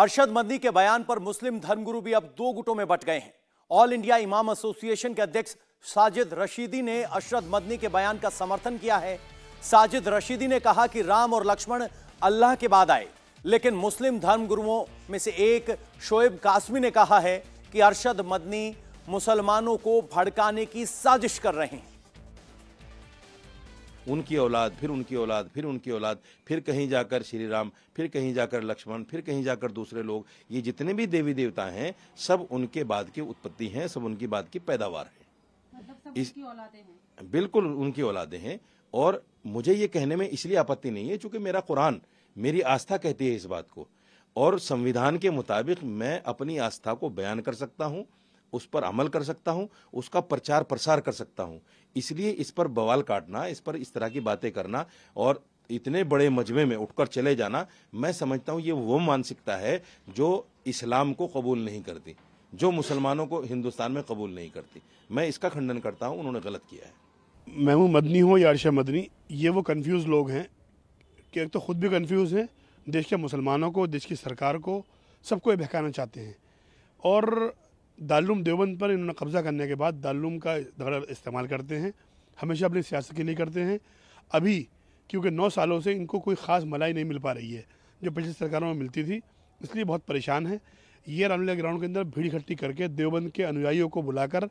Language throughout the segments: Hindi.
अरशद मदनी के बयान पर मुस्लिम धर्मगुरु भी अब दो गुटों में बट गए हैं ऑल इंडिया इमाम एसोसिएशन के अध्यक्ष साजिद रशीदी ने अरशद मदनी के बयान का समर्थन किया है साजिद रशीदी ने कहा कि राम और लक्ष्मण अल्लाह के बाद आए लेकिन मुस्लिम धर्मगुरुओं में से एक शोएब कासमी ने कहा है कि अरशद मदनी मुसलमानों को भड़काने की साजिश कर रहे हैं उनकी औलाद फिर उनकी औलाद फिर उनकी औलाद फिर कहीं जाकर श्री राम फिर कहीं जाकर लक्ष्मण फिर कहीं जाकर दूसरे लोग ये जितने भी देवी देवता हैं सब उनके बाद की उत्पत्ति हैं सब उनकी बाद की पैदावार है मतलब इस बिल्कुल उनकी औलादे हैं और मुझे ये कहने में इसलिए आपत्ति नहीं है चूंकि मेरा कुरान मेरी आस्था कहती है इस बात को और संविधान के मुताबिक मैं अपनी आस्था को बयान कर सकता हूँ उस पर अमल कर सकता हूँ उसका प्रचार प्रसार कर सकता हूँ इसलिए इस पर बवाल काटना इस पर इस तरह की बातें करना और इतने बड़े मजमे में उठकर चले जाना मैं समझता हूँ ये वो मानसिकता है जो इस्लाम को कबूल नहीं करती जो मुसलमानों को हिंदुस्तान में कबूल नहीं करती मैं इसका खंडन करता हूँ उन्होंने गलत किया है हूँ मदनी हूँ या मदनी ये वो कन्फ्यूज़ लोग हैं कि एक तो ख़ुद भी कन्फ्यूज़ हैं देश के मुसलमानों को देश की सरकार को सबको ये बहकाना चाहते हैं और दारुम देवबंद पर इन्होंने कब्ज़ा करने के बाद दारुम का दगड़ इस्तेमाल करते हैं हमेशा अपनी सियासत के लिए करते हैं अभी क्योंकि नौ सालों से इनको कोई ख़ास मलाई नहीं मिल पा रही है जो पिछली सरकारों में मिलती थी इसलिए बहुत परेशान है ये रामलीला ग्राउंड के अंदर भीड़ इकट्ठी करके देवबंद के अनुयायियों को बुलाकर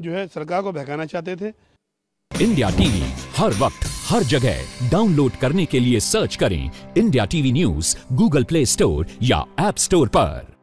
जो है सरकार को बहकाना चाहते थे इंडिया टीवी हर वक्त हर जगह डाउनलोड करने के लिए सर्च करें India TV news Google Play Store या एप स्टोर पर